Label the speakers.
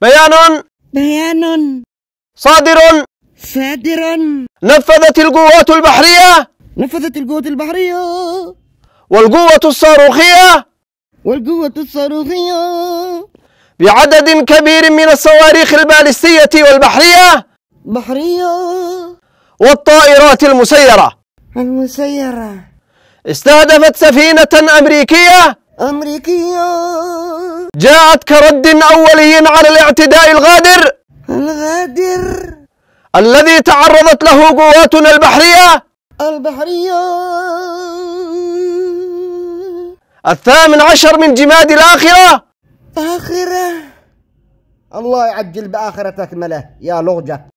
Speaker 1: بيان بيان صادر صادر نفذت القوات البحرية نفذت القوات البحرية والقوة
Speaker 2: الصاروخية والقوة الصاروخية بعدد كبير من الصواريخ البالستية والبحرية
Speaker 3: بحرية
Speaker 2: والطائرات المسيرة
Speaker 3: المسيرة
Speaker 2: استهدفت سفينة أمريكية
Speaker 3: أمريكية
Speaker 2: جاءت كرد أولي على الاعتداء الغادر الغادر الذي تعرضت له قواتنا البحرية البحرية الثامن عشر من جماد الآخرة
Speaker 3: آخرة
Speaker 1: الله يعجل بآخرتك مله يا لغجة